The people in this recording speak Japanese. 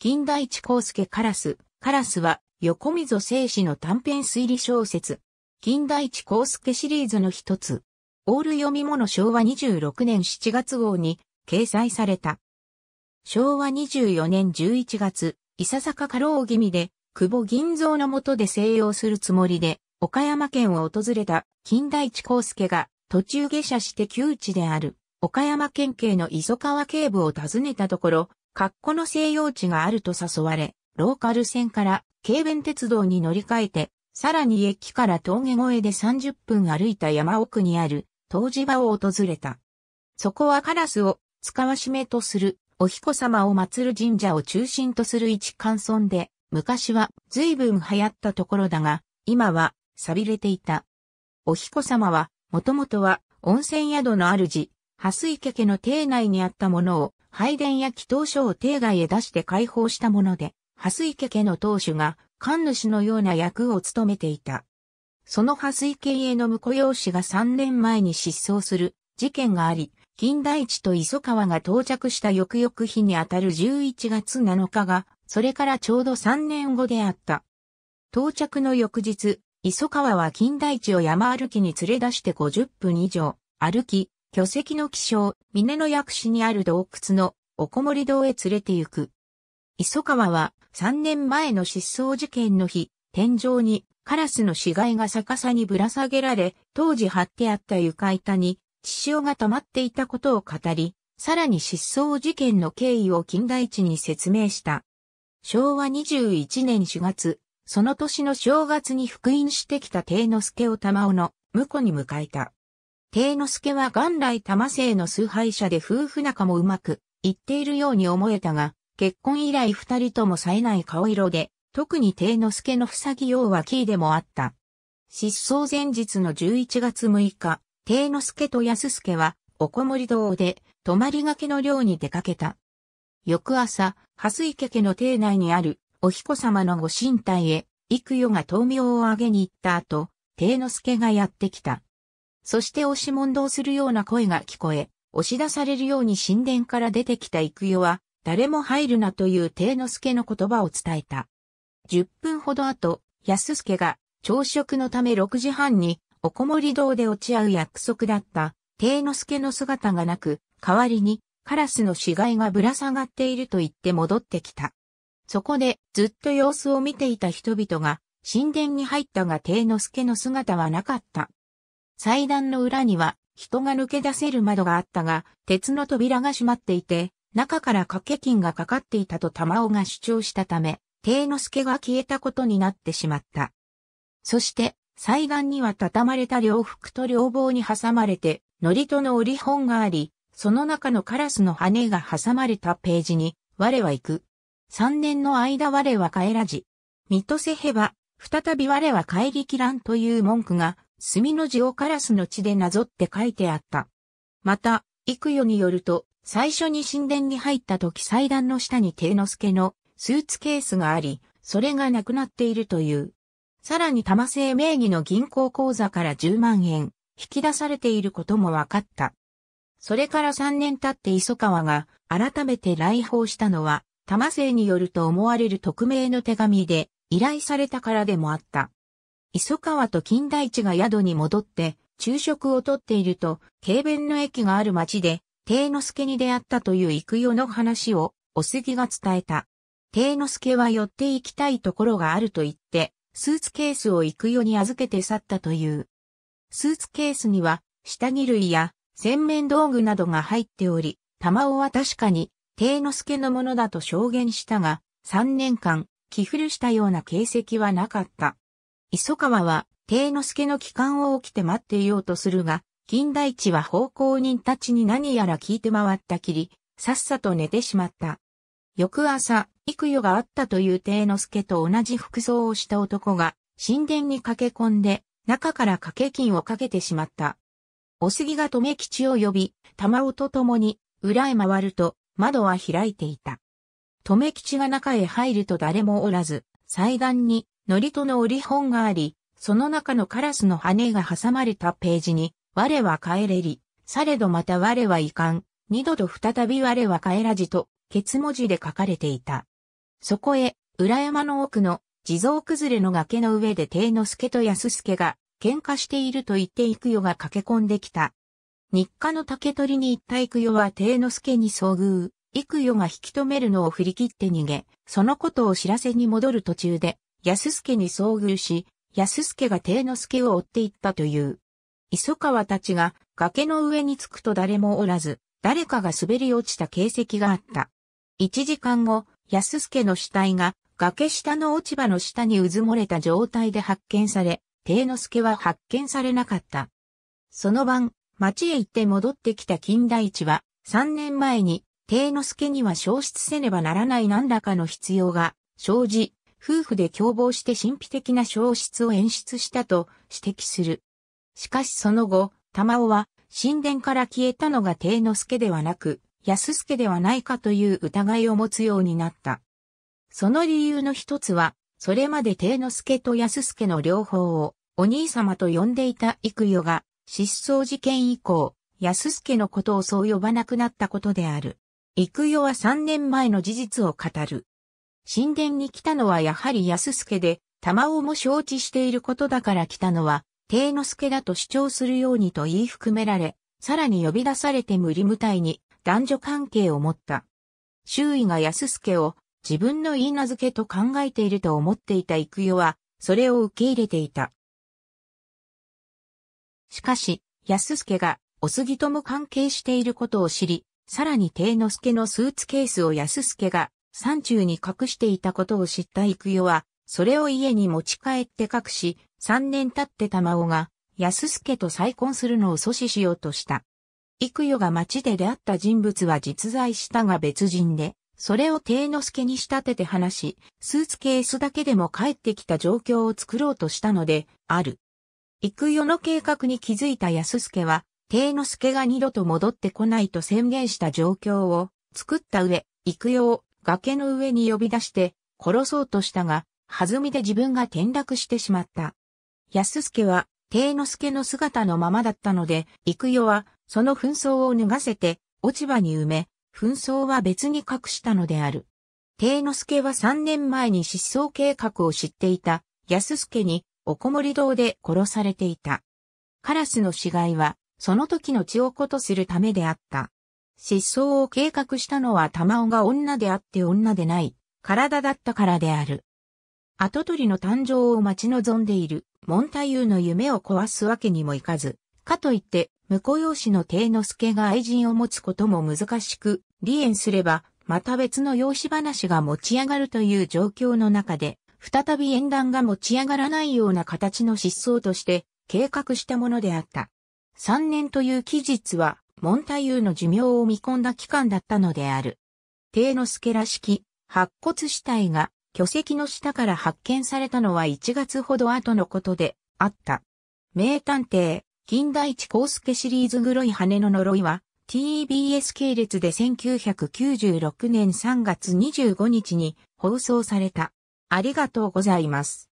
金大地光介カラス。カラスは横溝正史の短編推理小説。金大地光介シリーズの一つ。オール読み物昭和26年7月号に掲載された。昭和24年11月、いささか過労気味で、久保銀蔵の下で静養するつもりで、岡山県を訪れた金大地光介が途中下車して窮地である。岡山県警の磯川警部を訪ねたところ、格好の西洋地があると誘われ、ローカル線から軽便鉄道に乗り換えて、さらに駅から峠越えで30分歩いた山奥にある、湯治場を訪れた。そこはカラスを使わしめとする、お彦様を祀る神社を中心とする一貫村で、昔は随分流行ったところだが、今は錆びれていた。お彦様は、もともとは温泉宿の主、ハス池家の邸内にあったものを、拝殿や祈祷書を邸外へ出して解放したもので、ハス池家の当主が、官主のような役を務めていた。そのハス池家の婿養子が3年前に失踪する事件があり、金田地と磯川が到着した翌々日にあたる11月7日が、それからちょうど3年後であった。到着の翌日、磯川は金田地を山歩きに連れ出して50分以上、歩き、巨石の気象、峰の薬師にある洞窟のおこもり堂へ連れて行く。磯川は3年前の失踪事件の日、天井にカラスの死骸が逆さにぶら下げられ、当時張ってあった床板に血潮が溜まっていたことを語り、さらに失踪事件の経緯を近代地に説明した。昭和21年4月、その年の正月に復員してきた帝之助を玉尾の婿に迎えた。帝之助は元来玉生の崇拝者で夫婦仲もうまく言っているように思えたが、結婚以来二人とも冴えない顔色で、特に帝之助のぎようはキーでもあった。失踪前日の11月6日、帝之助と安助は、おこもり堂で、泊まりがけの寮に出かけた。翌朝、蓮池家の邸内にある、お彦様のご神体へ、幾代が豆苗をあげに行った後、帝之助がやってきた。そして押し問答するような声が聞こえ、押し出されるように神殿から出てきた幾代は、誰も入るなという定之助の言葉を伝えた。10分ほど後、安助が朝食のため6時半におこもり堂で落ち合う約束だった定之助の姿がなく、代わりにカラスの死骸がぶら下がっていると言って戻ってきた。そこでずっと様子を見ていた人々が神殿に入ったが定之助の姿はなかった。祭壇の裏には人が抜け出せる窓があったが、鉄の扉が閉まっていて、中から掛け金がかかっていたと玉尾が主張したため、帝之助が消えたことになってしまった。そして、祭壇には畳まれた両服と両棒に挟まれて、のりとの折り本があり、その中のカラスの羽が挟まれたページに、我は行く。三年の間我は帰らじ。見とせへば、再び我は帰りきらんという文句が墨の字をカラスの血でなぞって書いてあった。また、幾代によると、最初に神殿に入った時祭壇の下に定之助のスーツケースがあり、それがなくなっているという。さらに玉製名義の銀行口座から10万円引き出されていることも分かった。それから3年経って磯川が改めて来訪したのは、玉製によると思われる匿名の手紙で依頼されたからでもあった。磯川と金大地が宿に戻って、昼食をとっていると、軽便の駅がある町で、帝之助に出会ったという幾代の話を、お杉が伝えた。帝之助は寄って行きたいところがあると言って、スーツケースを幾代に預けて去ったという。スーツケースには、下着類や洗面道具などが入っており、玉尾は確かに、帝之助のものだと証言したが、3年間、寄付したような形跡はなかった。磯川は、帝之助の帰還を起きて待っていようとするが、金代地は奉公人たちに何やら聞いて回ったきり、さっさと寝てしまった。翌朝、幾夜があったという帝之助と同じ服装をした男が、神殿に駆け込んで、中から掛け金をかけてしまった。お杉が留吉を呼び、玉尾と共に、裏へ回ると、窓は開いていた。留吉が中へ入ると誰もおらず、祭壇に祝詞の折本があり、その中のカラスの羽が挟まれたページに、我は帰れり、されどまた我は遺憾、二度と再び我は帰らじと、ケツ文字で書かれていた。そこへ、裏山の奥の、地蔵崩れの崖の上で帝之助と安助が、喧嘩していると言ってく代が駆け込んできた。日課の竹取りに行ったくよは帝之助に遭遇、幾代が引き止めるのを振り切って逃げ、そのことを知らせに戻る途中で、安助に遭遇し、安助が定之助を追っていったという。磯川たちが崖の上に着くと誰もおらず、誰かが滑り落ちた形跡があった。一時間後、安助の死体が崖下の落ち葉の下にうずもれた状態で発見され、定之助は発見されなかった。その晩、町へ行って戻ってきた金代地は、3年前に、定之助には消失せねばならない何らかの必要が生じ、夫婦で共謀して神秘的な消失を演出したと指摘する。しかしその後、玉尾は神殿から消えたのが帝之助ではなく、安助ではないかという疑いを持つようになった。その理由の一つは、それまで帝之助と安助の両方をお兄様と呼んでいた幾代が失踪事件以降、安助のことをそう呼ばなくなったことである。幾代は3年前の事実を語る。神殿に来たのはやはり安助で、玉尾も承知していることだから来たのは、帝之助だと主張するようにと言い含められ、さらに呼び出されて無理無体に男女関係を持った。周囲が安助を自分の言い名付けと考えていると思っていた幾代は、それを受け入れていた。しかし、安助がお杉とも関係していることを知り、さらに帝之助のスーツケースを安助が山中に隠していたことを知った幾代は、それを家に持ち帰って隠し、3年経って玉尾が、安助と再婚するのを阻止しようとした。幾代が町で出会った人物は実在したが別人で、それを帝之助に仕立てて話し、スーツケースだけでも帰ってきた状況を作ろうとしたので、ある。幾代の計画に気づいた安助は、帝之助が二度と戻ってこないと宣言した状況を作った上、幾代を崖の上に呼び出して殺そうとしたが、弾みで自分が転落してしまった。安助は、帝之助の姿のままだったので、幾代は、その紛争を脱がせて、落ち葉に埋め、紛争は別に隠したのである。帝之助は3年前に失踪計画を知っていた、安助に、おこもり堂で殺されていた。カラスの死骸は、その時の血を子とするためであった。失踪を計画したのは玉尾が女であって女でない、体だったからである。後取りの誕生を待ち望んでいる、モンタユーの夢を壊すわけにもいかず、かといって、婿養子の帝之助が愛人を持つことも難しく、離縁すれば、また別の養子話が持ち上がるという状況の中で、再び縁談が持ち上がらないような形の失踪として、計画したものであった。3年という期日は、モンタユーの寿命を見込んだ期間だったのである。ノ之助らしき白骨死体が巨石の下から発見されたのは1月ほど後のことであった。名探偵、金田一光介シリーズ黒い羽の呪いは TBS 系列で1996年3月25日に放送された。ありがとうございます。